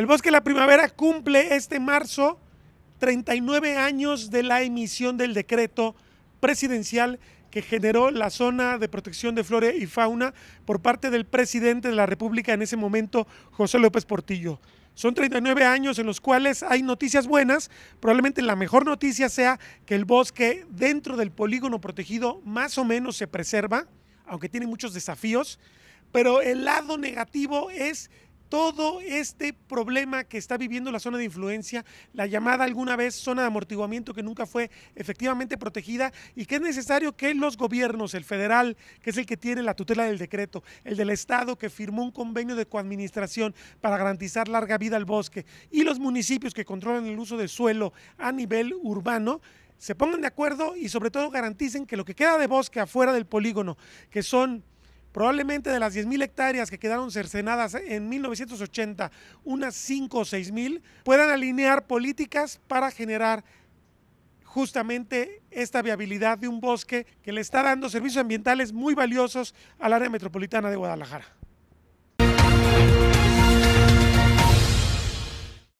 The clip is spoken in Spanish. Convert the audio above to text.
El Bosque de la Primavera cumple este marzo 39 años de la emisión del decreto presidencial que generó la zona de protección de flora y fauna por parte del presidente de la República en ese momento, José López Portillo. Son 39 años en los cuales hay noticias buenas. Probablemente la mejor noticia sea que el bosque dentro del polígono protegido más o menos se preserva, aunque tiene muchos desafíos. Pero el lado negativo es todo este problema que está viviendo la zona de influencia, la llamada alguna vez zona de amortiguamiento que nunca fue efectivamente protegida y que es necesario que los gobiernos, el federal, que es el que tiene la tutela del decreto, el del Estado, que firmó un convenio de coadministración para garantizar larga vida al bosque, y los municipios que controlan el uso del suelo a nivel urbano, se pongan de acuerdo y sobre todo garanticen que lo que queda de bosque afuera del polígono, que son Probablemente de las 10.000 hectáreas que quedaron cercenadas en 1980, unas 5 o 6.000 puedan alinear políticas para generar justamente esta viabilidad de un bosque que le está dando servicios ambientales muy valiosos al área metropolitana de Guadalajara.